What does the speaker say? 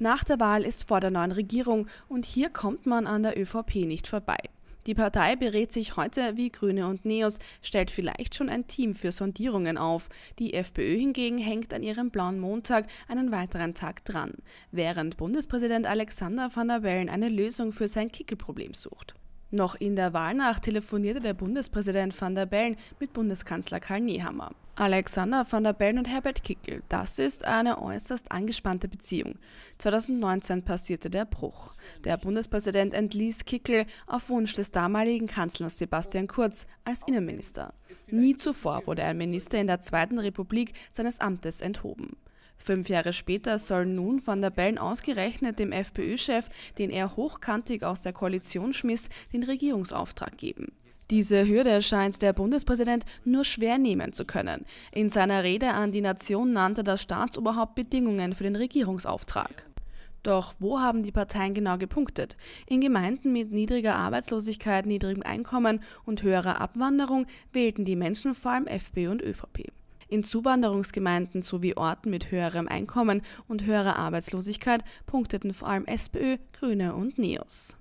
Nach der Wahl ist vor der neuen Regierung und hier kommt man an der ÖVP nicht vorbei. Die Partei berät sich heute wie Grüne und Neos, stellt vielleicht schon ein Team für Sondierungen auf. Die FPÖ hingegen hängt an ihrem blauen Montag einen weiteren Tag dran, während Bundespräsident Alexander van der Bellen eine Lösung für sein Kickelproblem sucht. Noch in der Wahlnacht telefonierte der Bundespräsident van der Bellen mit Bundeskanzler Karl Nehammer. Alexander van der Bellen und Herbert Kickel, das ist eine äußerst angespannte Beziehung. 2019 passierte der Bruch. Der Bundespräsident entließ Kickel auf Wunsch des damaligen Kanzlers Sebastian Kurz als Innenminister. Nie zuvor wurde ein Minister in der Zweiten Republik seines Amtes enthoben. Fünf Jahre später soll nun Van der Bellen ausgerechnet dem FPÖ-Chef, den er hochkantig aus der Koalition schmiss, den Regierungsauftrag geben. Diese Hürde scheint der Bundespräsident nur schwer nehmen zu können. In seiner Rede an die Nation nannte das Staatsoberhaupt Bedingungen für den Regierungsauftrag. Doch wo haben die Parteien genau gepunktet? In Gemeinden mit niedriger Arbeitslosigkeit, niedrigem Einkommen und höherer Abwanderung wählten die Menschen vor allem FPÖ und ÖVP. In Zuwanderungsgemeinden sowie Orten mit höherem Einkommen und höherer Arbeitslosigkeit punkteten vor allem SPÖ, Grüne und NEOS.